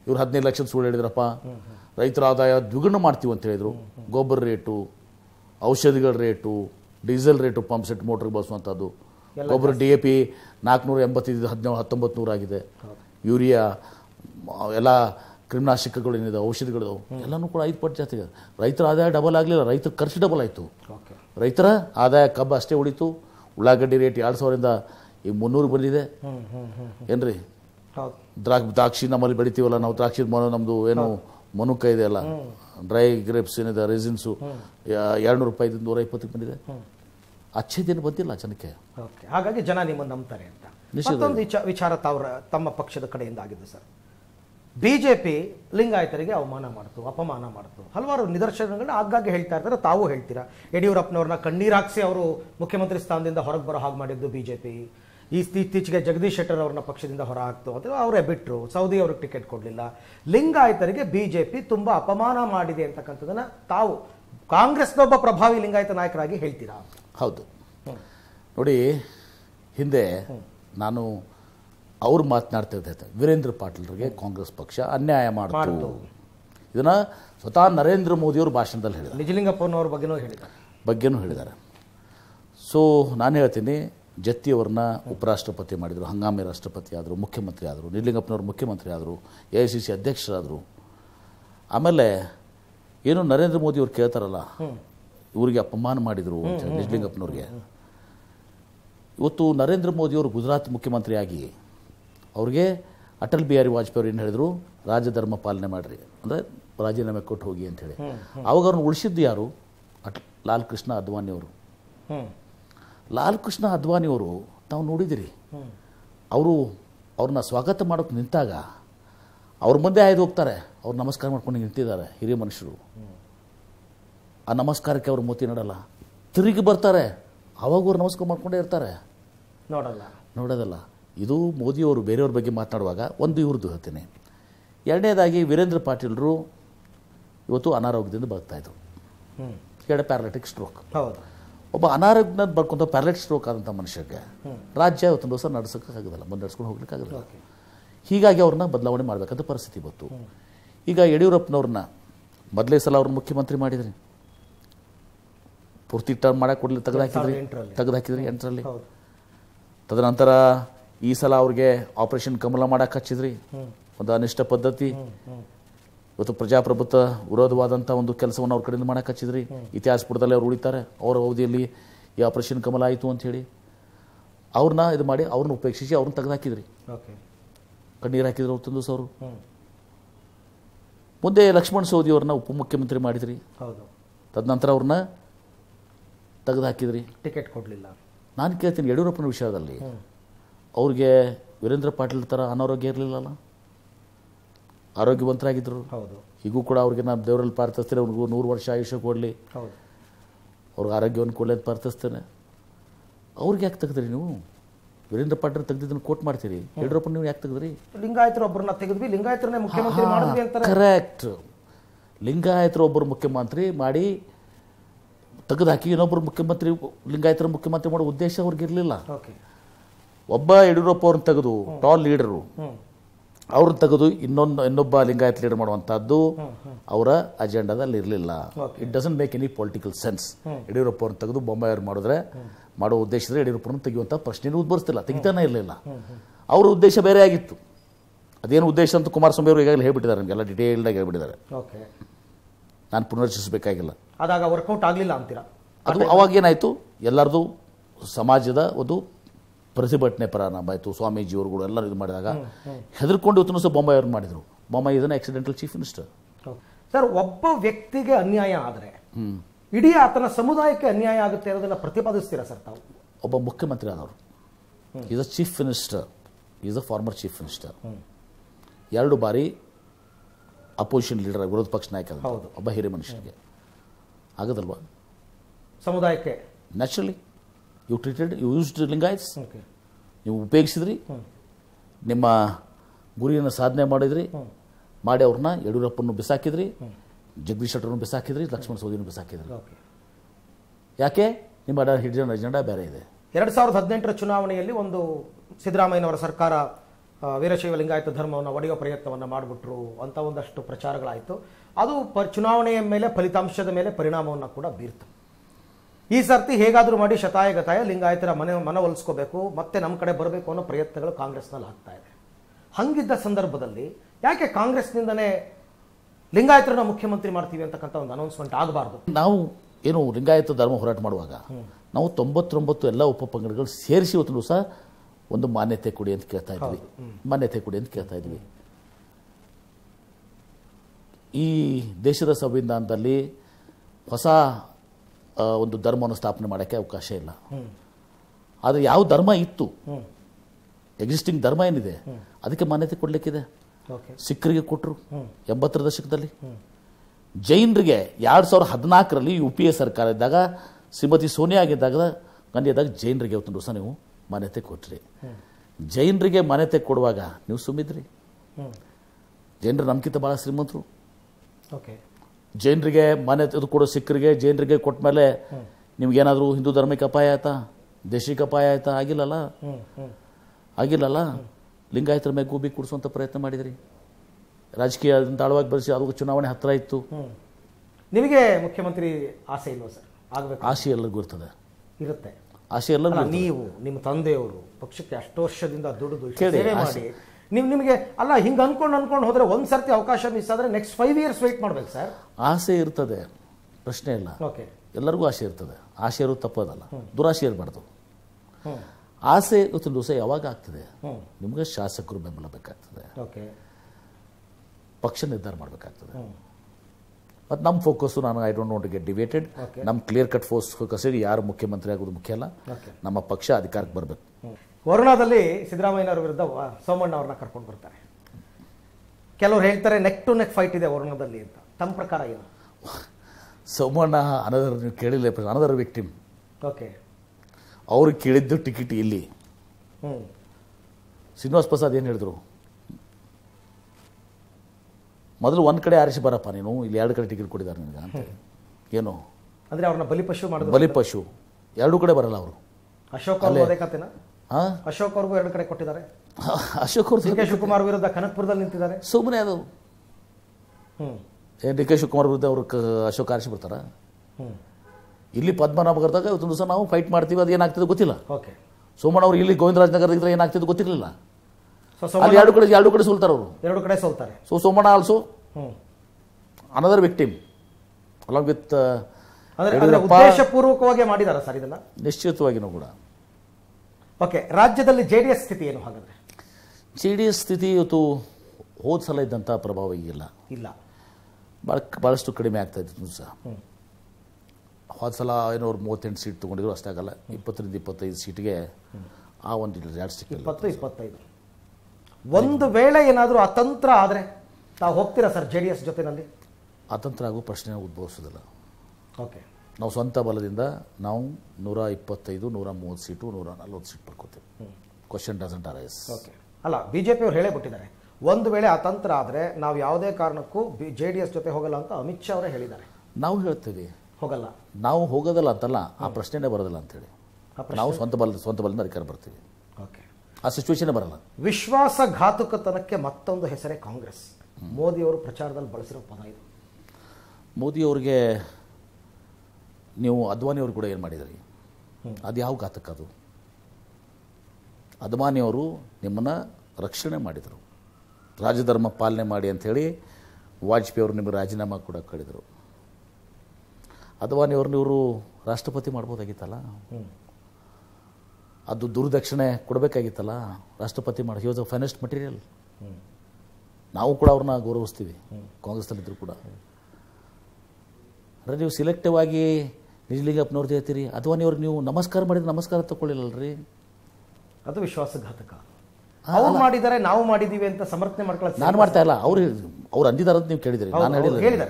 ಇವ್ರು ಹದಿನೈದು ಲಕ್ಷದ ಸುಳ್ಳು ಹೇಳಿದ್ರಪ್ಪ ರೈತರ ಆದಾಯ ದ್ವಿಗುಣ ಮಾಡ್ತೀವಿ ಅಂತ ಹೇಳಿದರು ಗೊಬ್ಬರ ರೇಟು ಔಷಧಿಗಳ rate diesel rate pump set ಮೋಟ್ರಿಗೆ ಬಳಸುವಂಥದ್ದು ಗೊಬ್ಬರ ಡಿ ಎ ಪಿ ನಾಲ್ಕುನೂರ ಎಂಬತ್ತೈದು ಹದಿನೇಳು ಹತ್ತೊಂಬತ್ತು ನೂರು ಆಗಿದೆ ಯೂರಿಯಾ ಎಲ್ಲ ಕ್ರಿಮಿನಾಶಕಗಳು ಏನಿದೆ ಔಷಧಿಗಳು ಎಲ್ಲನೂ ಕೂಡ ಐದು ಪಟ್ಟು ಜಾಸ್ತಿ ರೈತರ ಆದಾಯ ಡಬಲ್ ಆಗಲಿಲ್ಲ ರೈತರ ಖರ್ಚು ಡಬಲ್ ಆಯಿತು ರೈತರ ಆದಾಯ ಕಬ್ಬು ಅಷ್ಟೇ ಉಳಿತು ಉಳ್ಳಾಗಡ್ಡಿ ರೇಟ್ ಎರಡು ಸಾವಿರದಿಂದ ಈ ಮುನ್ನೂರು ಬಂದಿದೆ ಏನ್ರಿ ರೀ ದ್ರಾಕ್ಷಿ ನಮ್ಮಲ್ಲಿ ಬೆಳಿತೀವಲ್ಲ ನಾವು ದ್ರಾಕ್ಷಿ ನಮ್ಮದು ಏನು ಮನುಕ ಅಲ್ಲ ಡ್ರೈ ಗ್ರೇಪ್ಸ್ ಏನಿದೆ ರೆಸಿನ್ಸು ಎರಡು ನೂರು ರೂಪಾಯಿ ನೂರ ಇಪ್ಪತ್ತಕ್ಕೆ ಬಂದಿದೆ ಅಚ್ಚೆ ದಿನ ಬಂದಿಲ್ಲ ಜನಕ್ಕೆ ಓಕೆ ಹಾಗಾಗಿ ಜನ ನಿಮ್ಮನ್ನು ನಂಬ್ತಾರೆ ಅಂತ ಮತ್ತೊಂದು ವಿಚಾರ ತಾವ್ರ ತಮ್ಮ ಪಕ್ಷದ ಕಡೆಯಿಂದ ಆಗಿದೆ ಸರ್ ಬಿಜೆಪಿ ಲಿಂಗಾಯತರಿಗೆ ಅವಮಾನ ಮಾಡ್ತು ಅಪಮಾನ ಮಾಡ್ತು ಹಲವಾರು ನಿದರ್ಶನಗಳನ್ನ ಆಗಾಗ್ಗೆ ಹೇಳ್ತಾ ಇರ್ತಾರೆ ತಾವು ಹೇಳ್ತೀರಾ ಯಡಿಯೂರಪ್ಪನವ್ರನ್ನ ಕಣ್ಣೀರಾಕ್ಸಿ ಅವರು ಮುಖ್ಯಮಂತ್ರಿ ಸ್ಥಾನದಿಂದ ಹೊರಗೆ ಬರೋ ಹಾಗೆ ಮಾಡಿದ್ದು ಬಿಜೆಪಿ ಈ ಇತ್ತೀಚೆಗೆ ಜಗದೀಶ್ ಶೆಟ್ಟರ್ ಅವ್ರನ್ನ ಪಕ್ಷದಿಂದ ಹೊರ ಹಾಕ್ತು ಅಥವಾ ಅವರೇ ಬಿಟ್ಟರು ಸೌದಿ ಅವ್ರಿಗೆ ಟಿಕೆಟ್ ಕೊಡಲಿಲ್ಲ ಲಿಂಗಾಯತರಿಗೆ ಬಿ ಜೆ ಪಿ ತುಂಬ ಅಪಮಾನ ಮಾಡಿದೆ ಅಂತಕ್ಕಂಥದ್ದನ್ನು ತಾವು ಕಾಂಗ್ರೆಸ್ನ ಒಬ್ಬ ಪ್ರಭಾವಿ ಲಿಂಗಾಯತ ನಾಯಕರಾಗಿ ಹೇಳ್ತೀರಾ ಹೌದು ನೋಡಿ ಹಿಂದೆ ನಾನು ಅವ್ರು ಮಾತನಾಡ್ತಿದ್ದೆ ವೀರೇಂದ್ರ ಪಾಟೀಲ್ರಿಗೆ ಕಾಂಗ್ರೆಸ್ ಪಕ್ಷ ಅನ್ಯಾಯ ಮಾಡ್ತು ಇದನ್ನು ಸ್ವತಃ ನರೇಂದ್ರ ಮೋದಿಯವರು ಭಾಷಣದಲ್ಲಿ ಹೇಳಿದ್ದಾರೆ ನಿಜಲಿಂಗಪ್ಪನವ್ರ ಬಗ್ಗೆನೂ ಹೇಳಿದ್ದಾರೆ ಬಗ್ಗೆನೂ ಹೇಳಿದ್ದಾರೆ ಸೊ ನಾನು ಹೇಳ್ತೀನಿ ಜತ್ತಿಯವ್ರನ್ನ ಉಪರಾಷ್ಟ್ರಪತಿ ಮಾಡಿದರು ಹಂಗಾಮಿ ರಾಷ್ಟ್ರಪತಿ ಆದರು ಮುಖ್ಯಮಂತ್ರಿ ಆದರು ನಿರ್ಲಿಂಗಪ್ಪನವ್ರು ಮುಖ್ಯಮಂತ್ರಿ ಆದರು ಎ ಐ ಸಿ ಸಿ ಅಧ್ಯಕ್ಷರಾದರು ಆಮೇಲೆ ಏನು ನರೇಂದ್ರ ಮೋದಿ ಅವ್ರು ಕೇಳ್ತಾರಲ್ಲ ಇವರಿಗೆ ಅಪಮಾನ ಮಾಡಿದರು ನಿರ್ಲಿಂಗಪ್ಪನವ್ರಿಗೆ ಇವತ್ತು ನರೇಂದ್ರ ಮೋದಿಯವರು ಗುಜರಾತ್ ಮುಖ್ಯಮಂತ್ರಿಯಾಗಿ ಅವ್ರಿಗೆ ಅಟಲ್ ಬಿಹಾರಿ ವಾಜಪೇಯಿ ಅವ್ರು ಏನು ಹೇಳಿದರು ರಾಜಧರ್ಮ ಪಾಲನೆ ಮಾಡಿರಿ ಅಂದರೆ ರಾಜೀನಾಮೆ ಕೊಟ್ಟು ಹೋಗಿ ಅಂಥೇಳಿ ಅವಾಗ ಅವ್ರನ್ನ ಉಳಿಸಿದ್ದು ಯಾರು ಅಟ್ ಲಾಲ್ ಕೃಷ್ಣ ಅದ್ವಾನಿ ಅವರು ಲಾಲ್ ಕೃಷ್ಣ ಅದ್ವಾನಿಯವರು ತಾವು ನೋಡಿದಿರಿ ಅವರು ಅವ್ರನ್ನ ಸ್ವಾಗತ ಮಾಡೋಕೆ ನಿಂತಾಗ ಅವ್ರ ಮುಂದೆ ಆಯ್ದು ಹೋಗ್ತಾರೆ ಅವ್ರು ನಮಸ್ಕಾರ ಮಾಡ್ಕೊಂಡು ನಿಂತಿದ್ದಾರೆ ಹಿರಿಯ ಮನುಷ್ಯರು ಆ ನಮಸ್ಕಾರಕ್ಕೆ ಅವರು ಮೂತಿ ನೋಡಲ್ಲ ತಿರುಗಿ ಬರ್ತಾರೆ ಅವಾಗ ಅವ್ರು ನಮಸ್ಕಾರ ಮಾಡ್ಕೊಂಡೇ ಇರ್ತಾರೆ ನೋಡಲ್ಲ ನೋಡೋದಲ್ಲ ಇದು ಮೋದಿಯವರು ಬೇರೆಯವ್ರ ಬಗ್ಗೆ ಮಾತನಾಡುವಾಗ ಒಂದು ಇವ್ರದ್ದು ಹೇಳ್ತೀನಿ ಎರಡನೇದಾಗಿ ವೀರೇಂದ್ರ ಪಾಟೀಲರು ಇವತ್ತು ಅನಾರೋಗ್ಯದಿಂದ ಬರ್ತಾಯಿದ್ರು ಎರಡು ಪ್ಯಾರಾಲಿಟಿಕ್ ಸ್ಟ್ರೋಕ್ ಹೌದು ಒಬ್ಬ ಅನಾರೋಗ್ಯದ ಬರ್ಕೊಂತ ಪ್ಯಾರಲೆಟ್ ಸ್ಟ್ರೋಕ್ ಆದಂಥ ಮನುಷ್ಯಗೆ ರಾಜ್ಯ ಇವತ್ತೊಂದು ದಿವಸ ಮುಂದೆ ನಡೆಸ್ಕೊಂಡು ಹೋಗ್ಲಿಕ್ಕಾಗಲ್ಲ ಹೀಗಾಗಿ ಅವ್ರನ್ನ ಬದಲಾವಣೆ ಮಾಡಬೇಕಂತ ಪರಿಸ್ಥಿತಿ ಬಂತು ಈಗ ಯಡಿಯೂರಪ್ಪನವ್ರನ್ನ ಮೊದಲೇ ಸಲ ಅವ್ರನ್ನ ಮುಖ್ಯಮಂತ್ರಿ ಮಾಡಿದ್ರಿ ಪೂರ್ತಿ ಟರ್ಮ್ ಮಾಡಕ್ಕೆ ಕೊಡಲಿ ತೆಗೆದುಹಾಕಿದ್ರಿ ತೆಗೆದುಹಾಕಿದ್ರಿ ಎಂಟರಲ್ಲಿ ತದನಂತರ ಈ ಸಲ ಅವ್ರಿಗೆ ಆಪರೇಷನ್ ಕಮಲ ಮಾಡಕ್ಕೆ ಹಚ್ಚಿದ್ರಿ ಒಂದು ಅನಿಷ್ಟ ಪದ್ಧತಿ ಇವತ್ತು ಪ್ರಜಾಪ್ರಭುತ್ವ ವಿರೋಧವಾದಂಥ ಒಂದು ಕೆಲಸವನ್ನು ಅವ್ರ ಕಡೆಯಿಂದ ಮಾಡಕ್ಕೆ ಹಚ್ಚಿದ್ರಿ ಇತಿಹಾಸ ಪುಟದಲ್ಲಿ ಅವ್ರು ಉಳಿತಾರೆ ಅವರ ಅವಧಿಯಲ್ಲಿ ಈ ಆಪರೇಷನ್ ಕಮಲ ಆಯಿತು ಅಂತ ಹೇಳಿ ಅವ್ರನ್ನ ಇದು ಮಾಡಿ ಅವ್ರನ್ನ ಉಪೇಕ್ಷಿಸಿ ಅವ್ರನ್ನ ತೆಗೆದುಹಾಕಿದ್ರಿ ಕಣ್ಣೀರು ಹಾಕಿದ್ರು ಅವ್ರು ತಂದು ಸರ್ ಮುಂದೆ ಲಕ್ಷ್ಮಣ್ ಸವದಿ ಅವ್ರನ್ನ ಉಪಮುಖ್ಯಮಂತ್ರಿ ಮಾಡಿದ್ರಿ ತದನಂತರ ಅವ್ರನ್ನ ಹಾಕಿದ್ರಿ ಟಿಕೆಟ್ ಕೊಡಲಿಲ್ಲ ನಾನು ಕೇಳ್ತೀನಿ ಯಡಿಯೂರಪ್ಪನ ವಿಷಯದಲ್ಲಿ ಅವ್ರಿಗೆ ವೀರೇಂದ್ರ ಪಾಟೀಲ್ ಥರ ಅನಾರೋಗ್ಯ ಇರಲಿಲ್ಲಲ್ಲ ಆರೋಗ್ಯವಂತರಾಗಿದ್ದರು ಹೌದು ಹೀಗೂ ಕೂಡ ಅವ್ರಿಗೆ ನಾನು ದೇವರಲ್ಲಿ ಪ್ರಾರ್ಥಿಸ್ತೇನೆ ಅವ್ರಿಗೂ ನೂರು ವರ್ಷ ಆಯುಷ್ಯ ಕೊಡಲಿ ಹೌದು ಅವ್ರಿಗೆ ಆರೋಗ್ಯವನ್ನು ಕೊಡಲಿ ಅಂತ ಪ್ರಾರ್ಥಿಸ್ತೇನೆ ಅವ್ರಿಗೆ ಯಾಕೆ ತೆಗೆದ್ರಿ ನೀವು ವೀರೇಂದ್ರ ಪಾಟೀಲ್ ತೆಗೆದಿದ್ದನ್ನು ಕೋಟ್ ಮಾಡ್ತೀರಿ ಯಡಿಯೂರಪ್ಪ ನೀವು ಯಾಕೆ ತೆಗೆದ್ರಿ ಲಿಂಗಾಯತರು ಒಬ್ಬರನ್ನ ತೆಗೆದ್ವಿ ಲಿಂಗಾಯತರನ್ನೇ ಮುಖ್ಯಮಂತ್ರಿ ಮಾಡಿದ್ವಿ ಅಂತಾರೆ ಕರೆಕ್ಟ್ ಲಿಂಗಾಯತರು ಒಬ್ಬರು ಮುಖ್ಯಮಂತ್ರಿ ಮಾಡಿ ತೆಗೆದುಹಾಕಿ ಇನ್ನೊಬ್ಬರು ಮುಖ್ಯಮಂತ್ರಿ ಲಿಂಗಾಯತರ ಮುಖ್ಯಮಂತ್ರಿ ಮಾಡೋ ಉದ್ದೇಶ ಅವ್ರಿಗೆ ಇರಲಿಲ್ಲ ಒಬ್ಬ ಯಡಿಯೂರಪ್ಪ ಅವ್ರನ್ನ ತೆಗೆದು ಟಾಲ್ ಲೀಡರು ಅವ್ರನ್ನ ತೆಗೆದು ಇನ್ನೊಂದು ಇನ್ನೊಬ್ಬ ಲಿಂಗಾಯತ್ ಲೀಡರ್ ಮಾಡುವಂಥದ್ದು ಅವರ ಅಜೆಂಡಾದಲ್ಲಿ ಇರಲಿಲ್ಲ it doesn't make any political sense Yediyurappa ಅವ್ರನ್ನ ತೆಗೆದು ಬೊಂಬಾಯವ್ರು ಮಾಡಿದ್ರೆ ಮಾಡೋ ಉದ್ದೇಶದಲ್ಲಿ ಯಡಿಯೂರಪ್ಪನ ತೆಗೆಯುವಂಥ ಪ್ರಶ್ನೆ ಉದ್ಭವಿಸ್ತಿಲ್ಲ ತೆಗಿತಾನೆ ಇರಲಿಲ್ಲ ಅವ್ರ ಉದ್ದೇಶ ಬೇರೆ ಆಗಿತ್ತು ಅದೇನು ಉದ್ದೇಶ ಅಂತ ಕುಮಾರಸ್ವಾಮಿ ಅವರು ಈಗಾಗಲೇ ಹೇಳ್ಬಿಟ್ಟಿದ್ದಾರೆ ನಮಗೆಲ್ಲ ಆಗಿ ಹೇಳ್ಬಿಟ್ಟಿದ್ದಾರೆ ನಾನು ಪುನರ್ಚಿಸಬೇಕಾಗಿಲ್ಲ ಅದಾಗ ವರ್ಕೌಟ್ ಆಗಲಿಲ್ಲ ಅಂತೀರಾ ಅದು ಅವಾಗೇನಾಯಿತು ಎಲ್ಲರದು ಸಮಾಜದ ಒಂದು ಪ್ರತಿಭಟನೆ ಪ್ರಾರಂಭ ಆಯಿತು ಅವ್ರುಗಳು ಎಲ್ಲರೂ ಇದು ಮಾಡಿದಾಗ ಹೆದರ್ಕೊಂಡು ಇವತ್ತು ಸಹ ಬೊಂಬಾಯಿ ಅವ್ರು ಮಾಡಿದರು ಬೊಂಬಾಯಿ ಇದನ್ನು ಆಕ್ಸಿಡೆಂಟಲ್ ಚೀಫ್ ಮಿನಿಸ್ಟರ್ ಸರ್ ಒಬ್ಬ ವ್ಯಕ್ತಿಗೆ ಅನ್ಯಾಯ ಆದರೆ ಇಡೀ ಆತನ ಸಮುದಾಯಕ್ಕೆ ಅನ್ಯಾಯ ಆಗುತ್ತೆ ಅನ್ನೋದನ್ನು ಪ್ರತಿಪಾದಿಸ್ತೀರಾ ಸರ್ ತಾವು ಒಬ್ಬ ಮುಖ್ಯಮಂತ್ರಿ ಆದವರು is a chief minister is a former chief minister ಎರಡು ಬಾರಿ ಅಪೋಸಿಷನ್ ಲೀಡರ್ ವಿರೋಧ ಪಕ್ಷ ನಾಯಕ ಒಬ್ಬ ಹಿರಿಯ ಮನುಷ್ಯನಿಗೆ ಆಗದಲ್ವಾ ಸಮುದಾಯಕ್ಕೆ naturally you treated you used Lingayats ನೀವು ಉಪಯೋಗಿಸಿದ್ರಿ ನಿಮ್ಮ ಗುರಿಯನ್ನು ಸಾಧನೆ ಮಾಡಿದ್ರಿ ಮಾಡಿ ಅವ್ರನ್ನ ಯಡಿಯೂರಪ್ಪನ್ನು ಬಿಸಾಕಿದ್ರಿ ಜಗದೀಶ್ ಶೆಟ್ಟರನ್ನು ಬಿಸಾಕಿದ್ರಿ ಲಕ್ಷ್ಮಣ ಬಿಸಾಕಿದ್ರು ಬಿಸಾಕಿದ್ರಿ ಯಾಕೆ ನಿಮ್ಮ ಹಿಡಿದ ಅಜೆಂಡಾ ಬೇರೆ ಇದೆ ಎರಡು ಸಾವಿರದ ಹದಿನೆಂಟರ ಚುನಾವಣೆಯಲ್ಲಿ ಒಂದು ಸಿದ್ದರಾಮಯ್ಯನವರ ಸರ್ಕಾರ ವೀರಶೈವ ಲಿಂಗಾಯತ ಧರ್ಮವನ್ನು ಒಡೆಯುವ ಪ್ರಯತ್ನವನ್ನು ಮಾಡಿಬಿಟ್ರು ಅಂತ ಒಂದಷ್ಟು ಪ್ರಚಾರಗಳಾಯಿತು ಅದು ಚುನಾವಣೆಯ ಮೇಲೆ ಫಲಿತಾಂಶದ ಮೇಲೆ ಪರಿಣಾಮವನ್ನು ಕೂಡ ಬೀರ್ತು ಈ ಸರ್ತಿ ಹೇಗಾದರೂ ಮಾಡಿ ಶತಾಯ ಗತಾಯ ಲಿಂಗಾಯತರ ಮನೆ ಒಲಿಸ್ಕೋಬೇಕು ಮತ್ತೆ ನಮ್ಮ ಕಡೆ ಬರಬೇಕು ಅನ್ನೋ ಪ್ರಯತ್ನಗಳು ಕಾಂಗ್ರೆಸ್ನಲ್ಲಿ ಆಗ್ತಾ ಇದೆ ಹಂಗಿದ್ದ ಸಂದರ್ಭದಲ್ಲಿ ಯಾಕೆ ಕಾಂಗ್ರೆಸ್ನಿಂದನೇ ಲಿಂಗಾಯತರನ್ನ ಮುಖ್ಯಮಂತ್ರಿ ಮಾಡ್ತೀವಿ ಅಂತಕ್ಕಂಥ ಒಂದು ಅನೌನ್ಸ್ಮೆಂಟ್ ಆಗಬಾರ್ದು ನಾವು ಏನು ಲಿಂಗಾಯತ ಧರ್ಮ ಹೋರಾಟ ಮಾಡುವಾಗ ನಾವು ತೊಂಬತ್ತೊಂಬತ್ತು ಎಲ್ಲ ಪಂಗಡಗಳು ಸೇರಿಸಿ ಹೊತ್ತಲೂ ಸಹ ಒಂದು ಮಾನ್ಯತೆ ಕೊಡಿ ಅಂತ ಕೇಳ್ತಾ ಇದ್ವಿ ಮಾನ್ಯತೆ ಕೊಡಿ ಅಂತ ಕೇಳ್ತಾ ಇದ್ವಿ ಈ ದೇಶದ ಸಂವಿಧಾನದಲ್ಲಿ ಹೊಸ ಒಂದು ಧರ್ಮವನ್ನು ಸ್ಥಾಪನೆ ಮಾಡೋಕ್ಕೆ ಅವಕಾಶ ಇಲ್ಲ ಆದರೆ ಯಾವ ಧರ್ಮ ಇತ್ತು ಎಕ್ಸಿಸ್ಟಿಂಗ್ ಧರ್ಮ ಏನಿದೆ ಅದಕ್ಕೆ ಮಾನ್ಯತೆ ಕೊಡಲಿಕ್ಕಿದೆ ಸಿಖ್ರಿಗೆ ಕೊಟ್ಟರು ಎಂಬತ್ತರ ದಶಕದಲ್ಲಿ ಜೈನರಿಗೆ ಎರಡು ಸಾವಿರದ ಹದಿನಾಲ್ಕರಲ್ಲಿ ಯು ಪಿ ಎ ಸರ್ಕಾರ ಇದ್ದಾಗ ಶ್ರೀಮತಿ ಸೋನಿಯಾ ಆಗಿದ್ದಾಗ ಜೈನರಿಗೆ ಅವತ್ತು ದಿವಸ ನೀವು ಮಾನ್ಯತೆ ಕೊಟ್ಟಿರಿ ಜೈನರಿಗೆ ಮಾನ್ಯತೆ ಕೊಡುವಾಗ ನೀವು ಸುಮ್ಮಿದ್ರಿ ಜೈನರು ನಮ್ಗಿಂತ ಭಾಳ ಶ್ರೀಮಂತರು ಓಕೆ ಜೈನರಿಗೆ ಮನೆ ಇದು ಕೊಡೋ ಜೈನರಿಗೆ ಕೊಟ್ಟ ಮೇಲೆ ನಿಮ್ಗೇನಾದರೂ ಹಿಂದೂ ಧರ್ಮಕ್ಕೆ ಅಪಾಯ ಆಯ್ತಾ ದೇಶಿಕ ಅಪಾಯ ಆಯ್ತಾ ಆಗಿಲ್ಲಲ್ಲ ಆಗಿಲ್ಲಲ್ಲ ಲಿಂಗಾಯತರ ಮೇಲೆ ಗೂಬಿ ಕುಡಿಸುವಂಥ ಪ್ರಯತ್ನ ಮಾಡಿದ್ರಿ ರಾಜಕೀಯ ತಾಳವಾಗಿ ಬರೆಸಿ ಅದು ಚುನಾವಣೆ ಹತ್ತಿರ ಇತ್ತು ನಿಮಗೆ ಮುಖ್ಯಮಂತ್ರಿ ಆಸೆ ಇಲ್ವಾ ಸರ್ ಆಗಬೇಕು ಆಸೆ ಎಲ್ಲರಿಗೂ ಇರ್ತದೆ ಇರುತ್ತೆ ಆಸೆ ಎಲ್ಲ ನೀವು ನಿಮ್ಮ ತಂದೆಯವರು ಪಕ್ಷಕ್ಕೆ ಅಷ್ಟು ವರ್ಷದಿಂದ ದುಡಿದು ನೀವು ನಿಮಗೆ ಅಲ್ಲ ಹಿಂಗೆ ಅನ್ಕೊಂಡು ಅನ್ಕೊಂಡು ಹೋದರೆ ಒಂದು ಸರ್ತಿ ಅವಕಾಶ ಮಿಸ್ ಆದರೆ ನೆಕ್ಸ್ಟ್ ಫೈವ್ ಇಯರ್ಸ್ ವೆಯ್ಟ್ ಮಾಡ್ಬೇಕು ಸರ್ ಆಸೆ ಇರ್ತದೆ ಪ್ರಶ್ನೆ ಇಲ್ಲ ಓಕೆ ಎಲ್ಲರಿಗೂ ಆಸೆ ಇರ್ತದೆ ಆಸೆ ಇರೋದು ತಪ್ಪೋದಲ್ಲ ದುರಾಸೆ ಇರಬಾರ್ದು ಆಸೆ ಇವತ್ತು ದಿವಸ ಯಾವಾಗ ಆಗ್ತದೆ ನಿಮಗೆ ಶಾಸಕರು ಬೆಂಬಲ ಬೇಕಾಗ್ತದೆ ಪಕ್ಷ ನಿರ್ಧಾರ ಮಾಡಬೇಕಾಗ್ತದೆ ಮತ್ತು ನಮ್ಮ ಫೋಕಸ್ಸು ನಾನು I don't want get debated ನಮ್ಮ ಕ್ಲಿಯರ್ ಕಟ್ ಫೋರ್ಸ್ ಫೋಕಸ್ ಯಾರು ಮುಖ್ಯಮಂತ್ರಿ ಆಗೋದು ಮುಖ್ಯ ಅಲ್ಲ ನಮ್ಮ ಪಕ್ಷ ಅಧಿಕಾರಕ್ಕೆ ಬರಬೇಕು ವರುಣಾದಲ್ಲಿ ಅವರ ವಿರುದ್ಧ ಸೋಮಣ್ಣ ಅವ್ರನ್ನ ಕರ್ಕೊಂಡು ಬರ್ತಾರೆ ಕೆಲವರು ಹೇಳ್ತಾರೆ ನೆಕ್ ಟು ನೆಕ್ ಫೈಟ್ ಇದೆ ವರುಣದಲ್ಲಿ ಅಂತ ತಮ್ಮ ಪ್ರಕಾರ ಏನು ಸೋಮಣ್ಣ ಅನದರ್ ನೀವು ಕೇಳಿಲ್ಲ ಅನದರ್ ವ್ಯಕ್ತಿ ಓಕೆ ಅವ್ರಿಗೆ ಕೇಳಿದ್ದು ಟಿಕೆಟ್ ಇಲ್ಲಿ ಹ್ಞೂ ಶ್ರೀನಿವಾಸ್ ಪ್ರಸಾದ್ ಏನು ಹೇಳಿದ್ರು ಮೊದಲು ಒಂದು ಕಡೆ ಆರಿಸಿ ಬರಪ್ಪ ನೀನು ಇಲ್ಲಿ ಎರಡು ಕಡೆ ಟಿಕೆಟ್ ಕೊಟ್ಟಿದ್ದಾರೆ ನಿನಗೆ ಅಂತ ಏನು ಅಂದರೆ ಅವ್ರನ್ನ ಬಲಿಪಶು ಮಾಡಿದ್ರು ಬಲಿಪಶು ಎರಡೂ ಕಡೆ ಬರಲ್ಲ ಅವರು ಅಶೋಕ್ ಅಲ್ಲೇ ಕಥೆನ ಹಾಂ ಅಶೋಕ್ ಅವ್ರಿಗೂ ಎರಡು ಕಡೆ ಕೊಟ್ಟಿದ್ದಾರೆ ಅಶೋಕ್ ಅವರು ಡಿ ಕೆ ಶಿವಕುಮಾರ್ ವಿರುದ್ಧ ಕನಕಪುರದಲ್ಲಿ ನಿಂತಿದ್ದಾರೆ ಸುಮ್ಮನೆ ಅದು ಹ್ಞೂ ಏನು ಡಿ ಕೆ ಶಿವಕುಮಾರ್ ವಿರುದ್ಧ ಅವರು ಕ ಅಶೋಕ್ ಆರಿಸಿ ಬರ್ತಾರೆ ಹ್ಞೂ ಇಲ್ಲಿ ಪದ್ಮನಾಭಗರದಾಗ ಒಂದು ದಿವಸ ನಾವು ಫೈಟ್ ಮಾಡ್ತೀವಿ ಅದು ಏನಾಗ್ತದೆ ಗೊತ್ತಿಲ್ಲ ಓಕೆ ಸೋಮಣ್ಣ ಅವರು ಇಲ್ಲಿ ಗೋವಿಂದರಾಜನಗರ ಇದ್ರೆ ಏನಾಗ್ತಿದ್ದು ಗೊತ್ತಿರಲಿಲ್ಲ ಅಲ್ಲಿ ಎರಡು ಕಡೆ ಎರಡು ಕಡೆ ಸೋಲ್ತಾರೆ ಅವರು ಎರಡು ಕಡೆ ಸೋಲ್ತಾರೆ so Somanna also another victim along with ಉದ್ದೇಶಪೂರ್ವಕವಾಗಿ ಮಾಡಿದಾರ ಸರ್ ಇದನ್ನ ನಿಶ್ಚಿತವಾಗಿನೂ ಕೂಡ ಓಕೆ ರಾಜ್ಯದಲ್ಲಿ ಜೆ ಡಿ ಎಸ್ ಸ್ಥಿತಿ ಏನು ಹಾಗಾದ್ರೆ ಜೆ ಡಿ ಎಸ್ ಸ್ಥಿತಿ ಇವತ್ತು ಹೋದ ಸಲ ಇದ್ದಂಥ ಪ್ರಭಾವ ಈಗಿಲ್ಲ ಇಲ್ಲ ಭಾಳ ಭಾಳಷ್ಟು ಕಡಿಮೆ ಆಗ್ತಾ ಇತ್ತು ಸಹ ಹೋದ ಸಲ ಏನೋ ಮೂವತ್ತೆಂಟು ಸೀಟ್ ತೊಗೊಂಡಿದ್ರು ಅಷ್ಟಾಗಲ್ಲ ಇಪ್ಪತ್ತರಿಂದ ಇಪ್ಪತ್ತೈದು ಸೀಟ್ಗೆ ಆ ಒಂದು ಎರಡು ಸಿಕ್ಕಿಲ್ಲ ಇಪ್ಪತ್ತು ಇಪ್ಪತ್ತೈದು ಒಂದು ವೇಳೆ ಏನಾದರೂ ಅತಂತ್ರ ಆದರೆ ತಾವು ಹೋಗ್ತೀರಾ ಸರ್ ಜೆ ಡಿ ಎಸ್ ಜೊತೆನಲ್ಲಿ ಅತಂತ್ರ ಆಗುವ ಪ್ರಶ್ನೆ ಉದ್ಭವಿಸೋದಿಲ್ಲ ಓಕೆ ನಾವು ಸ್ವಂತ ಬಲದಿಂದ ನಾವು ನೂರ ಇಪ್ಪತ್ತೈದು ನೂರ ಮೂವತ್ತು ಸೀಟು ನೂರ ನಲ್ವತ್ತು ಸೀಟ್ ಪಡ್ಕೋತೀವಿ ಕ್ವಶನ್ ಡಸಂಟ್ ಅರೈಸ್ ಓಕೆ ಅಲ್ಲ ಬಿ ಜೆ ಪಿಯವ್ರು ಹೇಳೇ ಬಿಟ್ಟಿದ್ದಾರೆ ಒಂದು ವೇಳೆ ಅತಂತ್ರ ಆದರೆ ನಾವು ಯಾವುದೇ ಕಾರಣಕ್ಕೂ ಬಿ ಜೆ ಡಿ ಎಸ್ ಜೊತೆ ಹೋಗಲ್ಲ ಅಂತ ಅಮಿತ್ ಶಾ ಅವರೇ ಹೇಳಿದ್ದಾರೆ ನಾವು ಹೇಳ್ತೀವಿ ಹೋಗಲ್ಲ ನಾವು ಹೋಗೋದಲ್ಲ ಅಂತಲ್ಲ ಆ ಪ್ರಶ್ನೆನೇ ಬರೋದಿಲ್ಲ ಅಂತೇಳಿ ನಾವು ಸ್ವಂತ ಬಲ ಸ್ವಂತ ಬಲದಿಂದ ಅಧಿಕಾರ ಬರ್ತೀವಿ ಆ ಸಿಚುವೇಶನ್ ಬರಲ್ಲ ವಿಶ್ವಾಸಘಾತುಕತನಕ್ಕೆ ಮತ್ತೊಂದು ಹೆಸರೇ ಕಾಂಗ್ರೆಸ್ ಮೋದಿಯವರು ಪ್ರಚಾರದಲ್ಲಿ ಬಳಸಿರೋ ಪದ ಇದು ಮೋದಿಯವ್ರಿಗೆ ನೀವು ಅದ್ವಾನಿಯವರು ಕೂಡ ಏನು ಮಾಡಿದ್ರಿ ಅದು ಯಾವ ಘಾತಕ ಅದು ಅದ್ವಾನಿಯವರು ನಿಮ್ಮನ್ನು ರಕ್ಷಣೆ ಮಾಡಿದರು ರಾಜಧರ್ಮ ಪಾಲನೆ ಮಾಡಿ ಅಂಥೇಳಿ ವಾಜಪೇಯಿ ಅವರು ನಿಮಗೆ ರಾಜೀನಾಮೆ ಕೂಡ ಕಳಿದರು ಅದ್ವಾನಿಯವ್ರನ್ನ ಇವರು ರಾಷ್ಟ್ರಪತಿ ಮಾಡ್ಬೋದಾಗಿತ್ತಲ್ಲ ಅದು ದುರ್ದಕ್ಷಿಣೆ ಕೊಡಬೇಕಾಗಿತ್ತಲ್ಲ ರಾಷ್ಟ್ರಪತಿ ಮಾಡಿ he was a finest material ನಾವು ಕೂಡ ಅವ್ರನ್ನ ಗೌರವಿಸ್ತೀವಿ ಕಾಂಗ್ರೆಸ್ನಲ್ಲಿದ್ದರೂ ಕೂಡ ಅಂದರೆ ನೀವು ಸಿಲೆಕ್ಟಿವ್ ಆಗಿ ನಿಜಲಿಂಗಪ್ಪನವ್ರದ್ದು ಹೇಳ್ತೀರಿ ಅಥವಾ ನೀವ್ರಿಗೆ ನೀವು ನಮಸ್ಕಾರ ಮಾಡಿದ್ರೆ ನಮಸ್ಕಾರ ತಗೊಳ್ಳಿಲ್ಲರಿ ಅದು ವಿಶ್ವಾಸಘಾತಕ ಅವ್ರು ಮಾಡಿದ್ದಾರೆ ನಾವು ಮಾಡಿದ್ದೀವಿ ಅಂತ ಸಮರ್ಥನೆ ಮಾಡ್ಕೊಳ್ಳಿ ನಾನು ಮಾಡ್ತಾ ಇಲ್ಲ ಅವ್ರು ಅವ್ರು ಅಂದಿದಾರಂತ ನೀವು ಕೇಳಿದಿರಿ ನಾನು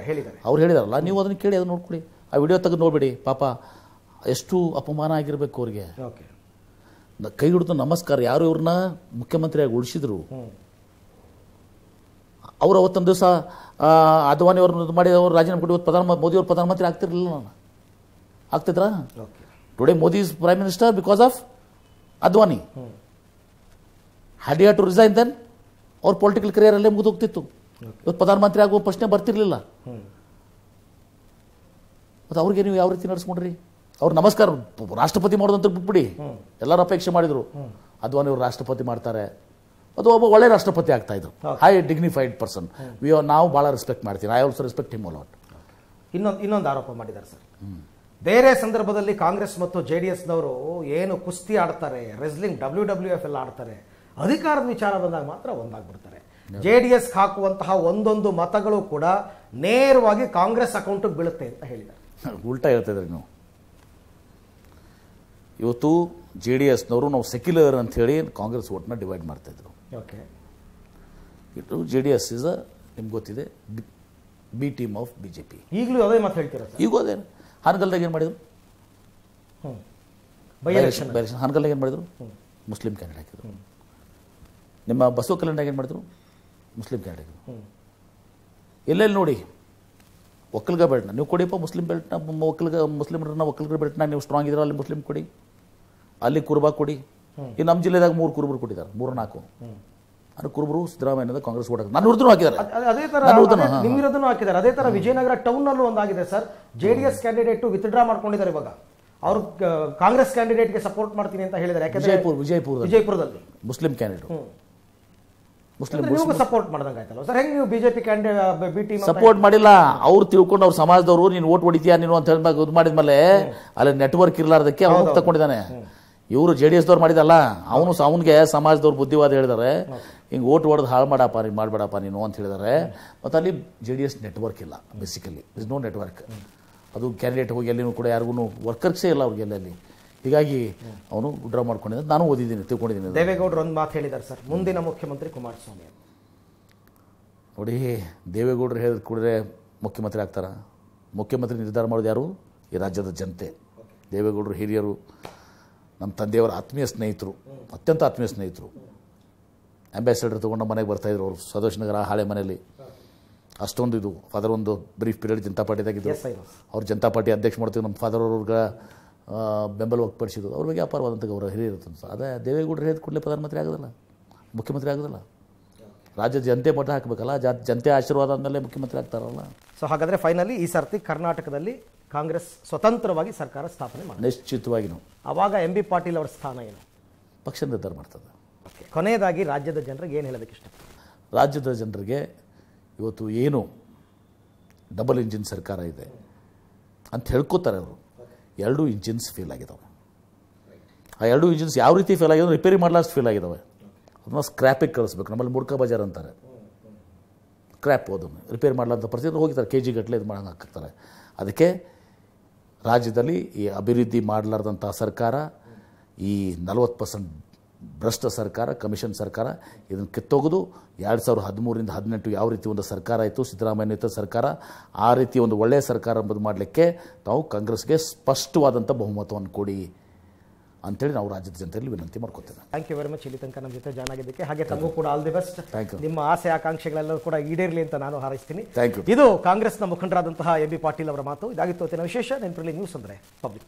ಹೇಳಿದ್ದಾರೆ ಅವ್ರು ಹೇಳಿದಾರಲ್ಲ ನೀವು ಅದನ್ನ ಕೇಳಿ ಅದನ್ನ ನೋಡ್ಕೊಳ್ಳಿ ಆ ವಿಡಿಯೋ ತೆಗೆದು ನೋಡಬೇಡಿ ಪಾಪ ಎಷ್ಟು ಅಪಮಾನ ಆಗಿರಬೇಕು ಅವ್ರಿಗೆ ಓಕೆ ಕೈ ಹಿಡಿದು ನಮಸ್ಕಾರ ಯಾರು ಇವ್ರನ್ನ ಮುಖ್ಯಮಂತ್ರಿಯಾಗಿ ಉಳಿಸಿದ್ರು ಅವರು ಅವತ್ತೊಂದು ದಿವಸ ಅದ್ವಾನಿ ಅವ್ರನ್ನ ಮಾಡಿ ಅವ್ರು ರಾಜೀನಾಮೆ ಕೊಟ್ಟು ಪ್ರಧಾನ ಅವರು ಪ್ರಧಾನಮಂತ್ರಿ ಆಗ್ತಿರ್ಲಿಲ್ಲ ನಾನು ಆಗ್ತಿದ್ರಾ today Modi is prime minister because of Advani had to resign then ಅವ್ರ ಪೊಲಿಟಿಕಲ್ ಕರಿಯರ್ ಅಲ್ಲೇ ಮುಗಿದೋಗ್ತಿತ್ತು ಇವತ್ತು ಪ್ರಧಾನಮಂತ್ರಿ ಆಗುವ ಪ್ರಶ್ನೆ ಬರ್ತಿರ್ಲಿಲ್ಲ ಮತ್ತು ಅವ್ರಿಗೆ ನೀವು ಯಾವ ರೀತಿ ನಡೆಸ್ಕೊಂಡ್ರಿ ಅವ್ರು ನಮಸ್ಕಾರ ರಾಷ್ಟ್ರಪತಿ ಮಾಡೋದಂತ ಬಿಟ್ಬಿಡಿ ಎಲ್ಲರೂ ಅಪೇಕ್ಷೆ ಮಾಡಿದರು ಇವರು ರಾಷ್ಟ್ರಪತಿ ಮಾಡ್ತಾರೆ ಅದು ಒಬ್ಬ ಒಳ್ಳೆ ರಾಷ್ಟ್ರಪತಿ ಆಗ್ತಾ ಇದ್ರು ಹೈ ಡಿಗ್ನಿಫೈಡ್ ಪರ್ಸನ್ ವಿ ನಾವು ಭಾಳ ರೆಸ್ಪೆಕ್ಟ್ ಮಾಡ್ತೀವಿ I also respect him a lot ಇನ್ನೊಂದು ಇನ್ನೊಂದು ಆರೋಪ ಮಾಡಿದ್ದಾರೆ ಸರ್ ಬೇರೆ ಸಂದರ್ಭದಲ್ಲಿ ಕಾಂಗ್ರೆಸ್ ಮತ್ತು ಜೆ ಡಿ ಎಸ್ನವರು ಏನು ಕುಸ್ತಿ ಆಡ್ತಾರೆ ರೆಸ್ಲಿಂಗ್ ಡಬ್ಲ್ಯೂ ಡಬ್ಲ್ಯೂ ಎಫ್ ಎಲ್ಲ ಆಡ್ತಾರೆ ಅಧಿಕಾರದ ವಿಚಾರ ಬಂದಾಗ ಮಾತ್ರ ಒಂದಾಗ್ಬಿಡ್ತಾರೆ ಜೆ ಡಿ ಎಸ್ ಹಾಕುವಂತಹ ಒಂದೊಂದು ಮತಗಳು ಕೂಡ ನೇರವಾಗಿ ಕಾಂಗ್ರೆಸ್ ಅಕೌಂಟಿಗೆ ಬೀಳುತ್ತೆ ಅಂತ ಹೇಳಿದ್ದಾರೆ ಉಲ್ಟಾ ಹೇಳ್ತಾ ನೀವು ಇವತ್ತು ಜೆ ಡಿ ಎಸ್ನವರು ನಾವು ಸೆಕ್ಯುಲರ್ ಅಂತ ಹೇಳಿ ಕಾಂಗ್ರೆಸ್ ಓಟ್ನ ಡಿವೈಡ್ ಮಾಡ್ತಾಯಿದ್ರು ಓಕೆ ಇದು ಜೆ ಡಿ ಎಸ್ ಇಸ್ ನಿಮ್ಗೆ ಗೊತ್ತಿದೆ B team of B J P ಈಗಲೂ ಅದೇ ಮಾತು ಹೇಳ್ತೀರಾ ಈಗೂ ಅದೇ ಹಾನಗಲ್ದಾಗ ಏನು ಮಾಡಿದ್ರು ಬೈ ಎಲೆಕ್ಷನ್ ಹಾನಗಲ್ದಾಗ ಏನು ಮಾಡಿದರು ಮುಸ್ಲಿಂ ಕ್ಯಾಂಡಿಡೇಟ್ ಹಾಕಿದ್ರು ನಿಮ್ಮ ಬಸವ ಕಲ್ಯಾಣದಾಗ ಏನು ಮಾಡಿದ್ರು ಮುಸ್ಲಿಂ ಕ್ಯಾಂಡಿಡೇಟ್ ಹ್ಞೂ ಎಲ್ಲೆಲ್ಲಿ ನೋಡಿ ಒಕ್ಕಲ್ಗ ಬೆಲ್ಟ್ನ ನೀವು ಕೊಡಿಪ್ಪ ಮುಸ್ಲಿಂ ಬೆಲ್ಟ್ನ ಒಕ್ಕಲ್ಗ ಮುಸ್ಲಿಮ್ರನ್ನ ಒಕ್ಕಲ್ಗ ಬೆಲ್ಟ್ನ ನೀವು ಸ್ಟ್ರಾಂಗ್ ಇದ್ರೆ ಅಲ್ಲಿ ಮುಸ್ಲಿಂ ಕೊಡಿ ಅಲ್ಲಿ ಕುರುಬ ಕೊಡಿ ಈ ನಮ್ಮ ಜಿಲ್ಲೆದಾಗ ಮೂರು ಕುರುಬರು ಕೊಟ್ಟಿದ್ದಾರೆ ಮೂರು ನಾಲ್ಕು ಅದು ಕುರುಬರು ಸಿದ್ದರಾಮಯ್ಯ ಕಾಂಗ್ರೆಸ್ ಓಡಾಕ ನನ್ನ ವಿರುದ್ಧನೂ ಹಾಕಿದ್ದಾರೆ ಅದೇ ತರ ನಿಮ್ಮ ಹಾಕಿದ್ದಾರೆ ಅದೇ ತರ ವಿಜಯನಗರ ಟೌನ್ ನಲ್ಲೂ ಒಂದಾಗಿದೆ sir J D S candidate withdraw ಮಾಡ್ಕೊಂಡಿದ್ದಾರೆ ಇವಾಗ ಅವರು ಕಾಂಗ್ರೆಸ್ ಕ್ಯಾಂಡಿಡೇಟ್ ಗೆ ಸಪೋರ್ಟ್ ಮಾಡ್ತೀನಿ ಅಂತ ಹೇಳಿದ್ದಾರೆ ವಿಜಯಪುರ ವಿಜಯಪುರ ವಿಜಯಪುರದಲ್ಲಿ ಮುಸ್ಲಿಂ ಕ್ಯಾಂಡಿಡೇಟ್ ಮುಸ್ಲಿಂ ಸಪೋರ್ಟ್ ಮಾಡಿದಂಗೆ ಆಯ್ತಲ್ಲ ಸರ್ ಹೆಂಗೆ ನೀವು BJP candidate B team support ಮಾಡಿಲ್ಲ ಅವ್ರು ತಿಳ್ಕೊಂಡು ಅವ್ರ ಸಮಾಜದವರು ನೀನು ಓಟ್ ಹೊಡಿತೀಯಾ ನೀನು ಅಂತ ಹೇಳಿದಾಗ ಇದು ಮಾಡಿದ್ಮೇಲೆ ಅಲ್ಲಿ ನೆಟ್ವರ್ಕ್ ಇರಲಾರ್ದಕ್ಕೆ ಅವ್ನು ತಕೊಂಡಿದ್ದಾನೆ ಇವರು ಜೆ ಡಿ ಎಸ್ದವ್ರು ಮಾಡಿದಲ್ಲ ಅವನು ಅವನಿಗೆ ಸಮಾಜದವ್ರು ಬುದ್ಧಿವಾದ ಹೇಳಿದ್ದಾರೆ ಹಿಂಗೆ ಓಟ್ ಹೊಡೆದು ಹಾಳು ಮಾಡಪ್ಪ ನೀನು ಮಾಡಬೇಡಪ್ಪ ನೀನು ಅಂತ ಹೇಳಿದಾರೆ ಮತ್ತು ಅಲ್ಲಿ ಜೆ ಡಿ ಎಸ್ ನೆಟ್ವರ್ಕ್ ಇಲ್ಲ ಬೇಸಿಕಲಿ ಇಸ್ ನೋ ನೆಟ್ವರ್ಕ್ ಅದು ಕ್ಯಾಂಡಿಡೇಟ್ ಹೋಗಿ ಎಲ್ಲಿನೂ ಕೂಡ ಯಾರಿಗೂ ವರ್ಕರ್ಸೇ ಇಲ್ಲ ಅವ್ರಿಗೆ ಎಲ್ಲೆಲ್ಲಿ ಹೀಗಾಗಿ ಅವನು ಡ್ರಾ ಮಾಡ್ಕೊಂಡಿದ್ದ ನಾನು ಓದಿದ್ದೀನಿ ತಿಳ್ಕೊಂಡಿದ್ದೀನಿ ದೇವೇಗೌಡರು ಒಂದು ಮಾತು ಹೇಳಿದ್ದಾರೆ ಸರ್ ಮುಂದಿನ ಮುಖ್ಯಮಂತ್ರಿ ಕುಮಾರಸ್ವಾಮಿ ನೋಡಿ ದೇವೇಗೌಡರು ಹೇಳಿದ ಕೂಡಲೇ ಮುಖ್ಯಮಂತ್ರಿ ಆಗ್ತಾರ ಮುಖ್ಯಮಂತ್ರಿ ನಿರ್ಧಾರ ಮಾಡೋದು ಯಾರು ಈ ರಾಜ್ಯದ ಜನತೆ ದೇವೇಗೌಡರು ಹಿರಿಯರು ನಮ್ಮ ತಂದೆಯವರು ಆತ್ಮೀಯ ಸ್ನೇಹಿತರು ಅತ್ಯಂತ ಆತ್ಮೀಯ ಸ್ನೇಹಿತರು ಅಂಬಾಸಿಡರ್ ತೊಗೊಂಡು ಮನೆಗೆ ಬರ್ತಾಯಿದ್ರು ಅವರು ಸದೋಷ್ ನಗರ ಹಾಳೆ ಮನೆಯಲ್ಲಿ ಅಷ್ಟೊಂದು ಇದು ಫಾದರ್ ಒಂದು ಬ್ರೀಫ್ ಪೀರಿಯಡ್ ಜನತಾ ಪಾರ್ಟಿದಾಗಿದ್ದರು ಅವ್ರು ಜನತಾ ಪಾರ್ಟಿ ಅಧ್ಯಕ್ಷ ಮಾಡ್ತೀವಿ ನಮ್ಮ ಫಾದರ್ ಅವ್ರಿಗೆ ಬೆಂಬಲ ವ್ಯಕ್ತಪಡಿಸಿದ್ರು ಅವ್ರ ಬಗ್ಗೆ ಅಪಾರವಾದಂಥ ಗೌರವ ಹಿರಿಯ ಅದೇ ದೇವೇಗೌಡರು ಹೇಳಿದ ಕೂಡಲೇ ಪ್ರಧಾನಮಂತ್ರಿ ಆಗೋದಲ್ಲ ಮುಖ್ಯಮಂತ್ರಿ ಆಗೋದಲ್ಲ ರಾಜ್ಯದ ಜನತೆ ಮಠ ಹಾಕಬೇಕಲ್ಲ ಜನತೆ ಆಶೀರ್ವಾದ ಮೇಲೆ ಮುಖ್ಯಮಂತ್ರಿ ಆಗ್ತಾರಲ್ಲ ಸೊ ಹಾಗಾದರೆ ಫೈನಲಿ ಈ ಸರ್ತಿ ಕರ್ನಾಟಕದಲ್ಲಿ ಕಾಂಗ್ರೆಸ್ ಸ್ವತಂತ್ರವಾಗಿ ಸರ್ಕಾರ ಸ್ಥಾಪನೆ ಮಾಡಿ ನಿಶ್ಚಿತವಾಗಿ ಅವಾಗ ಎಂ ಬಿ ಪಾಟೀಲ್ ಅವರ ಸ್ಥಾನ ಏನು ಪಕ್ಷ ನಿರ್ಧಾರ ಮಾಡ್ತದೆ ಕೊನೆಯದಾಗಿ ರಾಜ್ಯದ ಜನರಿಗೆ ಏನು ಹೇಳೋದಕ್ಕೆ ಇಷ್ಟ ರಾಜ್ಯದ ಜನರಿಗೆ ಇವತ್ತು ಏನು ಡಬಲ್ ಇಂಜಿನ್ ಸರ್ಕಾರ ಇದೆ ಅಂತ ಹೇಳ್ಕೋತಾರೆ ಅವರು ಎರಡೂ ಇಂಜಿನ್ಸ್ ಫೇಲ್ ಆಗಿದ್ದಾವೆ ಆ ಎರಡು ಇಂಜಿನ್ಸ್ ಯಾವ ರೀತಿ ಫೇಲ್ ಆಗಿದೆ ರಿಪೇರಿ ಮಾಡಲಾಷ್ಟು ಫೇಲ್ ಆಗಿದ್ದಾವೆ ಅದನ್ನ ಸ್ಕ್ರ್ಯಾಪಿಗೆ ಕಳಿಸ್ಬೇಕು ನಮ್ಮಲ್ಲಿ ಮುಡ್ಕ ಬಜಾರ್ ಅಂತಾರೆ ಕ್ರ್ಯಾಪ್ ಅದನ್ನು ರಿಪೇರ್ ಮಾಡಲಾರ್ದ ಪ್ರತಿಯೊಂದು ಹೋಗಿದ್ದಾರೆ ಕೆ ಜಿ ಗಟ್ಟಲೆ ಇದು ಮಾಡೋಣ ಹಾಕ್ತಾರೆ ಅದಕ್ಕೆ ರಾಜ್ಯದಲ್ಲಿ ಈ ಅಭಿವೃದ್ಧಿ ಮಾಡಲಾರ್ದಂಥ ಸರ್ಕಾರ ಈ ನಲವತ್ತು ಪರ್ಸೆಂಟ್ ಭ್ರಷ್ಟ ಸರ್ಕಾರ ಕಮಿಷನ್ ಸರ್ಕಾರ ಇದನ್ನು ಕಿತ್ತೋಗೋದು ಎರಡು ಸಾವಿರದ ಹದಿಮೂರಿಂದ ಹದಿನೆಂಟು ಯಾವ ರೀತಿ ಒಂದು ಸರ್ಕಾರ ಆಯಿತು ಸಿದ್ದರಾಮಯ್ಯ ಇತ್ತು ಸರ್ಕಾರ ಆ ರೀತಿ ಒಂದು ಒಳ್ಳೆಯ ಸರ್ಕಾರ ಮಾಡಲಿಕ್ಕೆ ತಾವು ಕಾಂಗ್ರೆಸ್ಗೆ ಸ್ಪಷ್ಟವಾದಂಥ ಬಹುಮತವನ್ನು ಕೊಡಿ ಅಂತೇಳಿ ನಾವು ರಾಜ್ಯದ ಜನತೆಯಲ್ಲಿ ವಿನಂತಿ ಮಾಡ್ಕೋತೇವೆ ಥ್ಯಾಂಕ್ ಯು ವೆರಿ ಮಚ್ ಇಲ್ಲಿ ತನಕ ನಮ್ಮ ಜೊತೆ ಜಾಯ್ನ್ ಆಗಿದ್ದಕ್ಕೆ ಹಾಗೆ ತಮಗೂ ಕೂಡ ಆಲ್ ದಿ ಬೆಸ್ಟ್ ನಿಮ್ಮ ಆಸೆ ಆಕಾಂಕ್ಷೆಗಳೆಲ್ಲರೂ ಕೂಡ ಈಡೇರಲಿ ಅಂತ ನಾನು ಹಾರೈಸ್ತೀನಿ ಇದು ಕಾಂಗ್ರೆಸ್ನ ಮುಖಂಡರಾದಂತಹ ಎ ಬಿ ಪಾಟೀಲ್ ಅವರ ಮಾತು ಇದಾಗಿತ್ತು ವಿಶೇಷ ನೆನಪಿರಲಿ ನ್ಯೂಸ್ ಅಂದರೆ ಪಬ್ಲಿಕ್